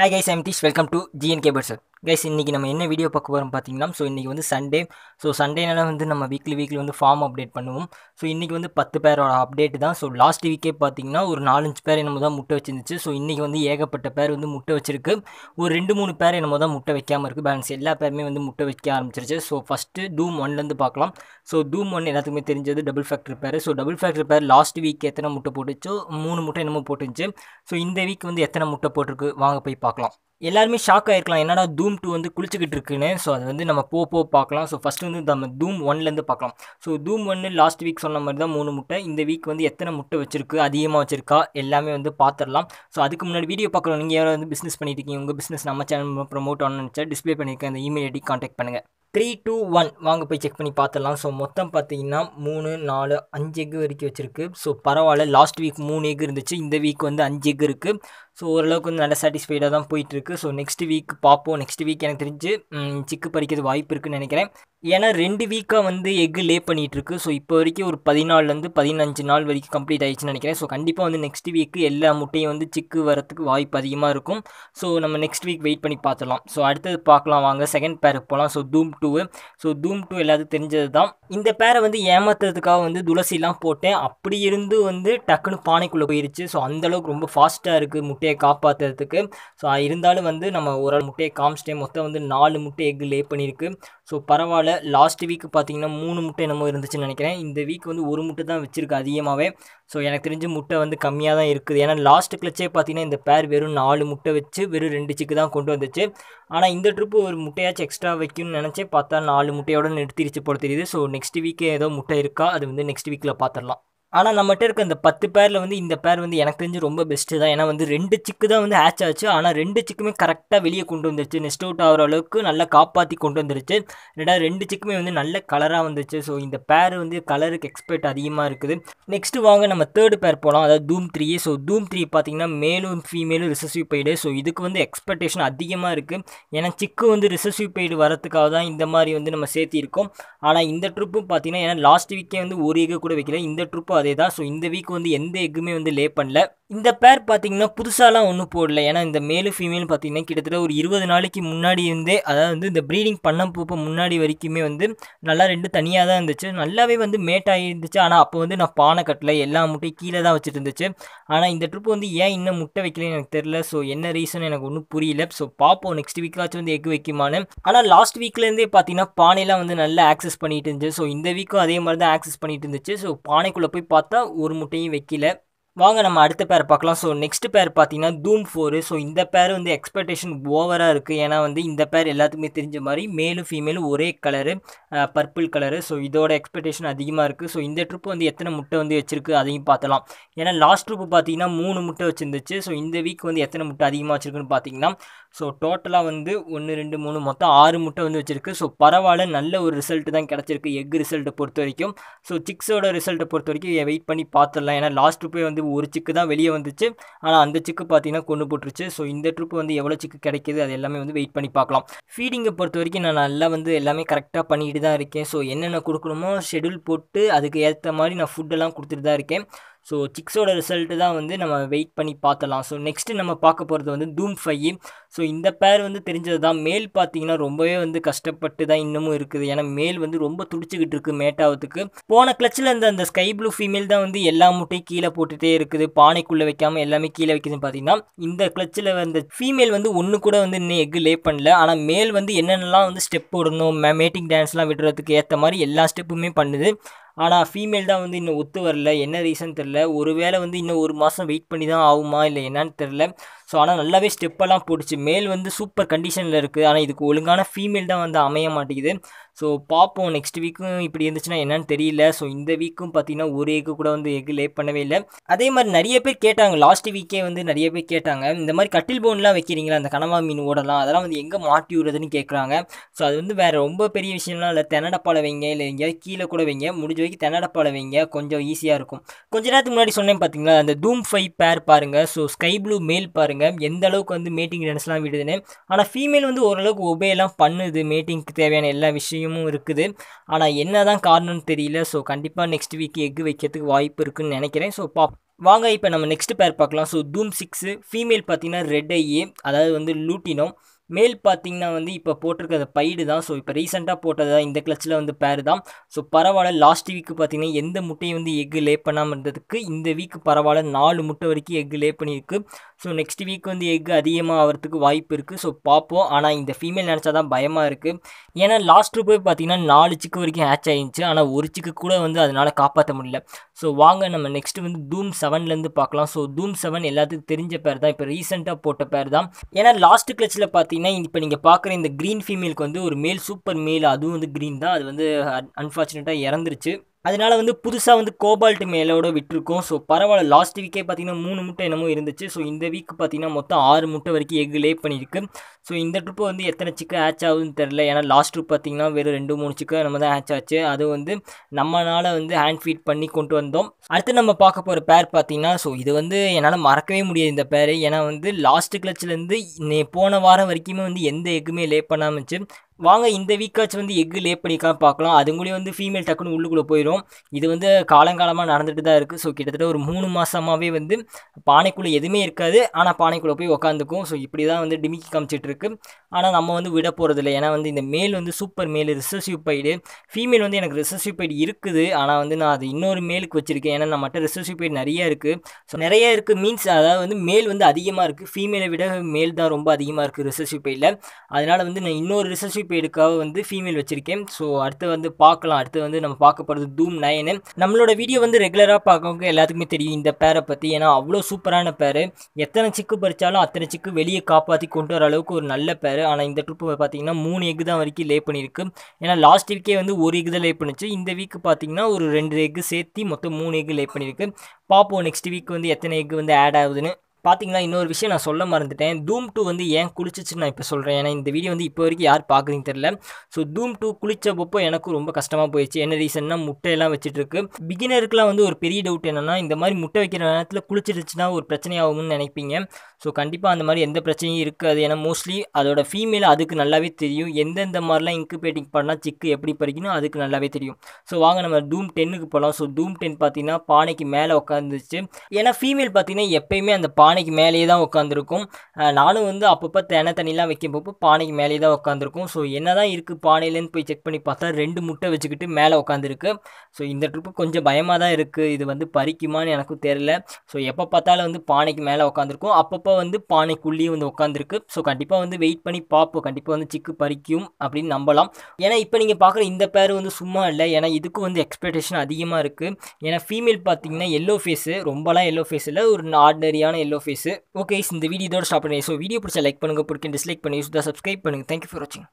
hi guys I am welcome to G N K birds guys இன்றைக்கி நம்ம என்ன video பார்க்க போகிறோம் பார்த்தீங்கன்னா ஸோ இன்றைக்கி வந்து சண்டே ஸோ சண்டேனால வந்து நம்ம வீக்லி வீக்லி வந்து ஃபார்ம் அப்டேட் பண்ணுவோம் ஸோ இன்றைக்கி வந்து பத்து பேரோட அப்டேட் தான் ஸோ லாஸ்ட் வீக்கே பார்த்தீங்கன்னா ஒரு நாலஞ்சு பேர் என்னமோ தான் முட்டை வச்சிருந்துச்சு ஸோ இன்றைக்கி வந்து ஏகப்பட்ட பேர் வந்து முட்டை வச்சிருக்கு ஒரு ரெண்டு மூணு பேர் என்னமோ தான் முட்டை வைக்காமல் இருக்குது பேலன்ஸ் எல்லா பேருமே வந்து முட்டை வைக்க ஆரம்பிச்சிருச்சு ஸோ ஃபஸ்ட்டு டூம் ஒன்லேருந்து பார்க்கலாம் ஸோ டூம் ஒன் எல்லாத்துக்குமே தெரிஞ்சது double factor pair so double factor pair last week எத்தனை முட்டை போட்டுச்சோ மூணு முட்டை என்னமோ போட்டுருந்துச்சு ஸோ இந்த வீக் வந்து எத்தனை முட்டை போட்டிருக்கு வாங்க போய் பார்க்கலாம் எல்லாருமே ஷாக் ஆகிருக்கலாம் என்னடா தூம் டூ வந்து குளிச்சுக்கிட்டு இருக்குன்னு ஸோ அது வந்து நம்ம போ போ பார்க்கலாம் ஸோ ஃபஸ்ட்டு வந்து நம்ம தூம் ஒன்லேருந்து பார்க்கலாம் ஸோ தூம் ஒன்று லாஸ்ட் வீக் சொன்ன மாதிரி தான் மூணு முட்டை இந்த வீக் வந்து எத்தனை முட்டை வச்சிருக்கு அதிகமாக வச்சிருக்கா எல்லாமே வந்து பார்த்துடலாம் ஸோ அதுக்கு முன்னாடி வீடியோ பார்க்கலாம் நீங்கள் யாராவது வந்து பிஸ்னஸ் பண்ணிட்டு இருக்கீங்க உங்கள் பிஸ்னஸ் நம்ம சேனல் ப்ரொமோட் ஆனால் நினச்சா டிஸ்பிளே பண்ணியிருக்கேன் அந்த இமெயில் ஐடி காண்டாக்ட் பண்ணுங்கள் த்ரீ டூ ஒன் வாங்க போய் செக் பண்ணி பார்த்துடலாம் ஸோ மொத்தம் பார்த்தீங்கன்னா மூணு நாலு அஞ்சு எக் வரைக்கும் வச்சுருக்கு ஸோ பரவாயில்ல லாஸ்ட் வீக் மூணு எக் இருந்துச்சு இந்த வீக் வந்து அஞ்சு எக் இருக்குது ஸோ ஓரளவுக்கு வந்து நல்ல சாட்டிஸ்ஃபைடாக தான் போயிட்டுருக்கு ஸோ நெக்ஸ்ட் வீக் பார்ப்போம் நெக்ஸ்ட் வீக் எனக்கு தெரிஞ்சு சிக்கு பறிக்கிறது வாய்ப்பு இருக்குதுன்னு நினைக்கிறேன் ஏன்னா ரெண்டு வீக்காக வந்து எக்கு லே பண்ணிகிட்ருக்கு ஸோ இப்போ வரைக்கும் ஒரு பதினாலுலேருந்து பதினஞ்சு நாள் வரைக்கும் கம்ப்ளீட் ஆயிடுச்சுன்னு நினைக்கிறேன் ஸோ கண்டிப்பாக வந்து நெக்ஸ்ட் வீக்கு எல்லா முட்டையும் வந்து சிக்கு வரத்துக்கு வாய்ப்பு அதிகமாக இருக்கும் ஸோ நம்ம நெக்ஸ்ட் வீக் வெயிட் பண்ணி பார்த்துலாம் ஸோ அடுத்தது பார்க்கலாம் வாங்க செகண்ட் பேருக்கு போகலாம் ஸோ தூம் டூ ஸோ தூம் டூ எல்லாத்துக்கும் தெரிஞ்சது தான் இந்த பேரை வந்து ஏமாத்துறதுக்காக வந்து துளசிலாம் போட்டேன் அப்படி இருந்து வந்து டக்குன்னு பானைக்குள்ளே போயிருச்சு ஸோ அந்தளவுக்கு ரொம்ப ஃபாஸ்ட்டாக இருக்குது முட்டையை காப்பாற்றுறதுக்கு ஸோ இருந்தாலும் வந்து நம்ம ஒரு முட்டையை காமிச்சிட்டேன் மொத்தம் வந்து நாலு முட்டை எக்கு லே பண்ணியிருக்கு ஸோ பரவாயில்ல லாஸ்ட் வீக் பார்த்தீங்கன்னா மூணு முட்டை என்னமோ இருந்துச்சுன்னு நினைக்கிறேன் இந்த வீக் வந்து ஒரு முட்டை தான் வச்சுருக்கு அதிகமாகவே ஸோ எனக்கு தெரிஞ்சு முட்டை வந்து கம்மியாக தான் இருக்குது ஏன்னா லாஸ்ட் கிளச்சே பார்த்தீங்கன்னா இந்த பேர் வெறும் நாலு முட்டை வச்சு வெறும் ரெண்டு சிக்கு தான் கொண்டு வந்துச்சு ஆனால் இந்த ட்ரிப்பு ஒரு முட்டையாச்சும் எக்ஸ்ட்ரா வைக்கணும்னு நினச்சே பார்த்தா நாலு முட்டையோட நிறுத்திருச்சு போல தெரியுது ஸோ நெக்ஸ்ட் வீக்கே ஏதோ முட்டை இருக்கா அது வந்து நெக்ஸ்ட் வீக்கில் பார்த்துடலாம் ஆனால் நம்மகிட்ட இருக்க இந்த பத்து பேரில் வந்து இந்த பேர் வந்து எனக்கு தெரிஞ்சு ரொம்ப பெஸ்ட்டு தான் ஏன்னா வந்து ரெண்டு சிக்கு தான் வந்து ஹேச் ஆச்சு ஆனால் ரெண்டு சிக்குமே கரெக்டாக வெளியே கொண்டு வந்துருச்சு நெஸ்ட் அவுட் ஆகிற அளவுக்கு நல்லா காப்பாற்றி கொண்டு வந்துருச்சு ரெண்டாவது ரெண்டு சிக்குமே வந்து நல்ல கலராக வந்துச்சு ஸோ இந்த பேர் வந்து கலருக்கு எக்ஸ்பெக்ட் அதிகமாக இருக்குது நெக்ஸ்ட்டு வாங்க நம்ம தேர்டு பேர் போகலாம் அதாவது தூம் த்ரீ ஸோ தூம் த்ரீ பார்த்தீங்கன்னா மேலும் ஃபீமேலும் ரிசர்சிவ் பெய்டு ஸோ இதுக்கு வந்து எக்ஸ்பெக்டேஷன் அதிகமாக இருக்குது ஏன்னா சிக்கு வந்து ரிசர்சிவ் பெய்டு வரத்துக்காக தான் இந்த மாதிரி வந்து நம்ம சேர்த்திருக்கோம் ஆனால் இந்த ட்ரிப்பும் பார்த்தீங்கன்னா ஏன்னா லாஸ்ட் வீக்கே வந்து ஒரு ஏக கூட வைக்கல இந்த ட்ரிப்பும் அதே தான் ஸோ இந்த வீக் வந்து எந்த எக்குமே வந்து லே பண்ணல இந்த பேர் பார்த்தீங்கன்னா புதுசாலாம் ஒன்றும் போடல ஏன்னா இந்த மேலும் ஃபீமேல் பார்த்தீங்கன்னா கிட்டத்தட்ட ஒரு இருபது நாளைக்கு முன்னாடி இருந்தே அதாவது வந்து இந்த ப்ரீடிங் பண்ண போப்போ முன்னாடி வரைக்குமே வந்து நல்லா ரெண்டு தனியாக தான் இருந்துச்சு நல்லாவே வந்து மேட்டாக இருந்துச்சு ஆனால் அப்போ வந்து நான் பானை கட்டலை எல்லா முட்டையும் கீழே தான் வச்சுட்டு இருந்துச்சு ஆனால் இந்த ட்ரிப் வந்து ஏன் இன்னும் முட்டை வைக்கலன்னு எனக்கு தெரில ஸோ என்ன ரீசன் எனக்கு ஒன்றும் புரியல ஸோ பார்ப்போம் நெக்ஸ்ட் வீக்காச்சும் வந்து எக் வைக்குமானு ஆனால் லாஸ்ட் வீக்லேருந்தே பார்த்தீங்கன்னா பானைலாம் வந்து நல்லா ஆக்சஸ் பண்ணிட்டு இருந்துச்சு ஸோ இந்த வீக்கும் அதே மாதிரி தான் ஆக்சஸ் பண்ணிட்டு இருந்துச்சு ஸோ பானைக்குள்ளே போய் பார்த்தா ஒரு முட்டையும் வைக்கல வாங்க நம்ம அடுத்த பேர் பார்க்கலாம் ஸோ நெக்ஸ்ட் பேர் பார்த்தீங்கன்னா தூம் ஃபோரு ஸோ இந்த பேர் வந்து எக்ஸ்பெக்டேஷன் ஓவராக இருக்குது ஏன்னா வந்து இந்த பேர் எல்லாத்துக்குமே தெரிஞ்ச மாதிரி மேலும் ஃபீமேலும் ஒரே கலரு பர்பிள் கலரு ஸோ இதோட எக்ஸ்பெக்டேஷன் அதிகமாக இருக்குது ஸோ இந்த ட்ரிப் வந்து எத்தனை முட்டை வந்து வச்சிருக்கு அதையும் பார்த்தலாம் ஏன்னா லாஸ்ட் ட்ரிப்பு பார்த்தீங்கன்னா மூணு முட்டை வச்சுருந்துச்சு ஸோ இந்த வீக் வந்து எத்தனை முட்டை அதிகமாக வச்சுருக்குன்னு பார்த்தீங்கன்னா ஸோ டோட்டலாக வந்து ஒன்று ரெண்டு மூணு மொத்தம் ஆறு முட்டை வந்து வச்சுருக்கு ஸோ பரவாயில்ல நல்ல ஒரு ரிசல்ட் தான் கிடச்சிருக்கு எக் ரிசல்ட்டை பொறுத்த வரைக்கும் ஸோ சிக்ஸோட ரிசல்ட்டை பொறுத்த வரைக்கும் வெயிட் பண்ணி பார்த்துடலாம் ஏன்னா லாஸ்ட் ட்ரிப்பே வந்து வந்து ஒரு சிக்கு தான் வெளியே வந்துச்சு ஆனால் அந்த சிக்கு பார்த்தீங்கன்னா கொண்டு போட்டுருச்சு ஸோ இந்த ட்ரிப் வந்து எவ்வளோ சிக்கு கிடைக்கிது அது எல்லாமே வந்து வெயிட் பண்ணி பார்க்கலாம் ஃபீடிங்கை பொறுத்த வரைக்கும் நான் நல்லா வந்து எல்லாமே கரெக்டாக பண்ணிட்டு தான் இருக்கேன் ஸோ என்னென்ன கொடுக்கணுமோ ஷெடியூல் போட்டு அதுக்கு ஏற்ற மாதிரி நான் ஃபுட்டெல்லாம் கொடுத்துட்டு தான் இருக்கேன் ஸோ சிக்ஸோட ரிசல்ட்டு தான் வந்து நம்ம வெயிட் பண்ணி பார்த்தலாம் ஸோ நெக்ஸ்ட்டு நம்ம பார்க்க போகிறது வந்து தூம் ஃபை ஸோ இந்த பேர் வந்து தெரிஞ்சது தான் மேல் பார்த்தீங்கன்னா ரொம்பவே வந்து கஷ்டப்பட்டு தான் இன்னமும் இருக்குது ஏன்னா மேல் வந்து ரொம்ப துடிச்சிக்கிட்டு இருக்குது மேட்டாவதுக்கு போன கிளச்சில் இருந்த அந்த ஸ்கை ப்ளூ ஃபீமேல் தான் வந்து எல்லா முட்டையும் கீழே போட்டுகிட்டே இருக்குது பானைக்குள்ளே வைக்காமல் எல்லாமே கீழே வைக்குதுன்னு பார்த்தீங்கன்னா இந்த கிளச்சில் வந்த ஃபீமேல் வந்து ஒன்று கூட வந்து இன்னும் எக்கு லே பண்ணல ஆனால் மேல் வந்து என்னென்னலாம் வந்து ஸ்டெப் போடணும் மேட்டிங் டான்ஸ்லாம் விடுறதுக்கு ஏற்ற மாதிரி எல்லா ஸ்டெப்புமே பண்ணுது ஆனால் ஃபீமேல் தான் வந்து இன்னும் ஒத்து வரல என்ன ரீசன் தெரில ஒருவேளை வந்து இன்னும் ஒரு மாதம் வெயிட் பண்ணி தான் ஆகுமா இல்லை என்னன்னு தெரில ஸோ ஆனால் நல்லாவே ஸ்டெப்பெல்லாம் போட்டுச்சு மேல் வந்து சூப்பர் கண்டிஷனில் இருக்குது ஆனால் இதுக்கு ஒழுங்கான ஃபீமேல் தான் வந்து அமைய மாட்டேங்குது ஸோ பார்ப்போம் நெக்ஸ்ட் வீக்கும் இப்படி இருந்துச்சுன்னா என்னன்னு தெரியல ஸோ இந்த வீக்கும் பார்த்தீங்கன்னா ஒரு எக்கு கூட வந்து எக் லே பண்ணவே இல்லை அதே மாதிரி நிறைய பேர் கேட்டாங்க லாஸ்ட் வீக்கே வந்து நிறைய பேர் கேட்டாங்க இந்த மாதிரி கட்டில் போன்லாம் வைக்கிறீங்களா அந்த கனவா மீன் ஓடலாம் அதெல்லாம் வந்து எங்கே மாட்டி விடுறதுன்னு கேட்குறாங்க ஸோ அது வந்து வேறு ரொம்ப பெரிய விஷயம்லாம் இல்லை தென்னடப்பால் வைங்க இல்லை எங்கேயாவது கீழே கூட வைங்க முடிஞ்ச வரைக்கும் தென்னடப்பால் வைங்க கொஞ்சம் ஈஸியாக இருக்கும் கொஞ்ச நேரத்துக்கு முன்னாடி சொன்னேன் பார்த்தீங்களா அந்த தூம் ஃபைவ் பேர் பாருங்கள் ஸோ ஸ்கை ப்ளூ மேல் பாருங்கள் பாருங்க எந்த அளவுக்கு வந்து மேட்டிங் டான்ஸ்லாம் விடுதுன்னு ஆனால் ஃபீமேல் வந்து ஓரளவுக்கு ஒபேலாம் பண்ணுது மேட்டிங்க்கு தேவையான எல்லா விஷயமும் இருக்குது ஆனால் என்ன தான் காரணம்னு தெரியல ஸோ கண்டிப்பாக நெக்ஸ்ட் வீக் எக் வைக்கிறதுக்கு வாய்ப்பு இருக்குன்னு நினைக்கிறேன் ஸோ பா வாங்க இப்போ நம்ம நெக்ஸ்ட் பேர் பார்க்கலாம் ஸோ தூம் சிக்ஸு ஃபீமேல் பார்த்தீங்கன்னா ரெட் ஐஏ அதாவது வந்து லூட்டினோ மேல் பார்த்தீங்கன்னா வந்து இப்போ போட்டிருக்கிறது பைடு தான் ஸோ இப்போ ரீசெண்டாக போட்டது தான் இந்த கிளச்சில் வந்து பேர் தான் ஸோ பரவாயில்ல லாஸ்ட் வீக்கு பார்த்தீங்கன்னா எந்த முட்டையும் வந்து எக்கு லே பண்ணாமல் இருந்ததுக்கு இந்த வீக் பரவாயில்ல நாலு முட்டை வரைக்கும் எக்கு லே பண்ணியிருக்கு ஸோ நெக்ஸ்ட் வீக் வந்து எக்கு அதிகமாக ஆகிறதுக்கு வாய்ப்பு இருக்குது ஸோ பார்ப்போம் ஆனால் இந்த ஃபீமேல் நினச்சா தான் பயமாக இருக்குது ஏன்னா லாஸ்ட்டு போய் பார்த்தீங்கன்னா நாலு சிக்கு வரைக்கும் ஹேச் ஆகிருந்துச்சு ஆனால் ஒரு சிக்கு கூட வந்து அதனால் காப்பாற்ற முடியல ஸோ வாங்க நம்ம நெக்ஸ்ட்டு வந்து தூம் செவன்லேருந்து பார்க்கலாம் ஸோ தூம் செவன் எல்லாத்துக்கும் தெரிஞ்ச பேர் தான் இப்போ ரீசெண்டாக போட்ட பேர் தான் ஏன்னா லாஸ்ட் கிளச்சில் பார்த்தீங்கன்னா பார்த்தீங்கன்னா இப்போ நீங்கள் பார்க்குற இந்த க்ரீன் ஃபீமேலுக்கு வந்து ஒரு மேல் சூப்பர் மேல் அதுவும் வந்து க்ரீன் தான் அது வந்து அன்ஃபார்ச்சுனேட்டாக இறந்துருச்சு அதனால வந்து புதுசாக வந்து கோபால்ட் மேலோட விட்டுருக்கோம் ஸோ பரவாயில்ல லாஸ்ட் வீக்கே பார்த்தீங்கன்னா மூணு முட்டை என்னமோ இருந்துச்சு ஸோ இந்த வீக் பார்த்தீங்கன்னா மொத்தம் ஆறு முட்டை வரைக்கும் எக் லே பண்ணியிருக்கு ஸோ இந்த ட்ரிப்பு வந்து எத்தனை சிக்கு ஆச் ஆகுதுன்னு தெரில ஏன்னா லாஸ்ட் ட்ரிப் பார்த்தீங்கன்னா வெறும் ரெண்டு மூணு சிக்கு நம்ம தான் ஆச் ஆச்சு அது வந்து நம்மளால் வந்து ஹேண்ட் ஃபீட் பண்ணி கொண்டு வந்தோம் அடுத்து நம்ம பார்க்க போகிற பேர் பார்த்தீங்கன்னா ஸோ இது வந்து என்னால் மறக்கவே முடியாது இந்த பேர் ஏன்னா வந்து லாஸ்ட் கிளச்சிலேருந்து போன வாரம் வரைக்குமே வந்து எந்த எக்குமே லே பண்ணாமச்சு வாங்க இந்த வீக்காச்சும் வந்து எக்கு லே பண்ணிக்கலாம் பார்க்கலாம் அது கூட வந்து ஃபீமேல் டக்குன்னு உள்ளுக்குள்ளே போயிடும் இது வந்து காலங்காலமாக நடந்துட்டு தான் இருக்குது ஸோ கிட்டத்தட்ட ஒரு மூணு மாதமாகவே வந்து பானைக்குள்ளே எதுவுமே இருக்காது ஆனால் பானைக்குள்ளே போய் உக்காந்துக்கும் ஸோ இப்படி தான் வந்து டிமிக்கி காமிச்சிட்ருக்கு ஆனால் நம்ம வந்து விட போகிறதில்ல ஏன்னா வந்து இந்த மேல் வந்து சூப்பர் மேல் ரிசர்சிவ் பைடு ஃபீமேல் வந்து எனக்கு ரிசர்சிவ் பைடு இருக்குது ஆனால் வந்து நான் அது இன்னொரு மேலுக்கு வச்சுருக்கேன் ஏன்னா மட்டும் ரிசர்சிவ் பைடு நிறையா இருக்குது ஸோ நிறையா இருக்குது மீன்ஸ் அதாவது வந்து மேல் வந்து அதிகமாக இருக்குது ஃபீமேலை விட மேல் தான் ரொம்ப அதிகமாக இருக்குது ரிசர்சிவ் பைடில் அதனால் வந்து நான் இன்னொரு ரிசர்சிவ் பெய்டுக்காக வந்து ஃபீமேல் வச்சுருக்கேன் ஸோ அடுத்து வந்து பார்க்கலாம் அடுத்து வந்து நம்ம பார்க்கப்படுறது தூம் நயனு நம்மளோட வீடியோ வந்து ரெகுலராக பார்க்கவங்க எல்லாத்துக்குமே தெரியும் இந்த பேரை பற்றி ஏன்னா அவ்வளோ சூப்பரான பேர் எத்தனை சிக்கு பறித்தாலும் அத்தனை சிக்கு வெளியே காப்பாற்றி கொண்டு வர அளவுக்கு ஒரு நல்ல பேர் ஆனால் இந்த ட்ரிப்பு பார்த்தீங்கன்னா மூணு எக்கு தான் வரைக்கும் லே பண்ணியிருக்கு ஏன்னா லாஸ்ட் வீக்கே வந்து ஒரு எக்கு தான் லே பண்ணிச்சு இந்த வீக் பார்த்தீங்கன்னா ஒரு ரெண்டு எக்கு சேர்த்து மொத்தம் மூணு எக்கு லே பண்ணியிருக்கு பார்ப்போம் நெக்ஸ்ட் வீக் வந்து எத்தனை எக்கு வந்து ஆட் ஆகுதுன்னு பார்த்தீங்கன்னா இன்னொரு விஷயம் நான் சொல்ல மறந்துட்டேன் தூம் டூ வந்து ஏன் குளிச்சிச்சுன்னு நான் இப்போ சொல்கிறேன் ஏன்னா இந்த வீடியோ வந்து இப்போ வரைக்கும் யார் பார்க்குறீங்க தெரில ஸோ தூம் டூ குளிச்சப்போ எனக்கும் ரொம்ப கஷ்டமாக போயிடுச்சு என்ன ரீசன்னா முட்டையெல்லாம் வச்சுட்டு இருக்கு பிகினருக்குலாம் வந்து ஒரு பெரிய டவுட் என்னென்னா இந்த மாதிரி முட்டை வைக்கிற நேரத்தில் குளிச்சிருச்சுன்னா ஒரு பிரச்சனையாகும்னு நினைப்பீங்க ஸோ கண்டிப்பாக அந்த மாதிரி எந்த பிரச்சனையும் இருக்காது ஏன்னா மோஸ்ட்லி அதோட ஃபீமேல் அதுக்கு நல்லாவே தெரியும் எந்தெந்த மாதிரிலாம் இன்குபேட்டிங் பண்ணால் சிக்கு எப்படி பறிக்கணும் அதுக்கு நல்லாவே தெரியும் ஸோ வாங்க நம்ம தூம் டென்னுக்கு போகலாம் ஸோ தூம் டென் பார்த்தீங்கன்னா பானைக்கு மேலே உட்காந்துச்சு ஏன்னா ஃபீமேல் பார்த்தீங்கன்னா எப்பயுமே அந்த பானைக்கு மேலேயே தான் உட்காந்துருக்கும் நானும் வந்து அப்பப்போ தேனை தண்ணிலாம் வைக்கப்போ பானைக்கு மேலேயே தான் உட்காந்துருக்கும் ஸோ என்ன தான் இருக்குது பானையிலேருந்து போய் செக் பண்ணி பார்த்தா ரெண்டு முட்டை வச்சுக்கிட்டு மேலே உட்காந்துருக்கு ஸோ இந்த ட்ரிப்பு கொஞ்சம் பயமாக தான் இருக்குது இது வந்து பறிக்குமான்னு எனக்கும் தெரில ஸோ எப்போ பார்த்தாலும் வந்து பானைக்கு மேலே உட்காந்துருக்கும் அப்பப்போ வந்து பானைக்குள்ளேயே வந்து உட்காந்துருக்கு ஸோ கண்டிப்பாக வந்து வெயிட் பண்ணி பார்ப்போம் கண்டிப்பாக வந்து சிக்கு பறிக்கும் அப்படின்னு நம்பலாம் ஏன்னா இப்போ நீங்கள் பார்க்குற இந்த பேர் வந்து சும்மா இல்லை ஏன்னா இதுக்கும் வந்து எக்ஸ்பெக்டேஷன் அதிகமாக இருக்குது ஏன்னா ஃபீமேல் பார்த்தீங்கன்னா எல்லோ ஃபேஸு ரொம்பலாம் எல்லோ ஃபேஸ் இல்லை ஒரு ஆர்டினரியான எல்லோ ஃபேஸ் ஓகே இந்த வீடியோ இதோட ஸ்டாப் பண்ணி ஸோ வீடியோ பிடிச்சா லைக் பண்ணுங்க பிடிக்கும் டிஸ்லைக் பண்ணி சுதா சப்ஸ்கிரைப் பண்ணுங்க தேங்க்யூ ஃபார் வாட்சிங்